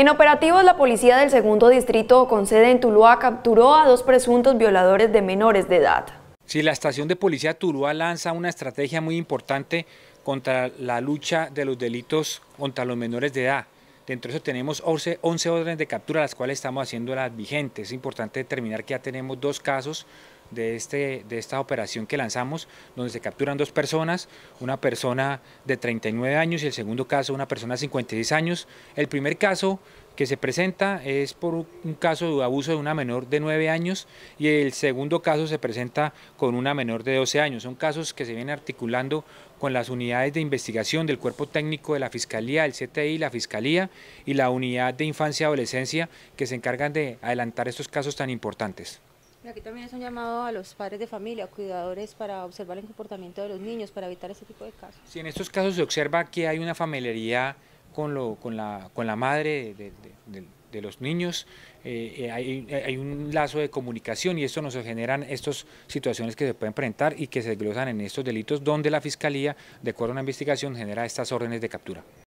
En operativos, la policía del segundo distrito con sede en Tuluá capturó a dos presuntos violadores de menores de edad. Si sí, la estación de policía Tuluá lanza una estrategia muy importante contra la lucha de los delitos contra los menores de edad. Dentro de eso tenemos 11 órdenes de captura, las cuales estamos haciendo las vigentes. Es importante determinar que ya tenemos dos casos de, este, de esta operación que lanzamos, donde se capturan dos personas, una persona de 39 años y el segundo caso una persona de 56 años. El primer caso que se presenta es por un caso de abuso de una menor de 9 años y el segundo caso se presenta con una menor de 12 años. Son casos que se vienen articulando con las unidades de investigación del cuerpo técnico de la Fiscalía, el CTI, la Fiscalía y la unidad de infancia y adolescencia que se encargan de adelantar estos casos tan importantes. Aquí también es un llamado a los padres de familia, cuidadores, para observar el comportamiento de los niños, para evitar ese tipo de casos. Si en estos casos se observa que hay una familiaridad con, la, madre de, los niños, eh, eh, eh, hay, un lazo de comunicación y esto nos generan estas situaciones que se pueden presentar y que se desglosan en estos delitos donde la Fiscalía, de acuerdo a una investigación, genera estas órdenes de captura.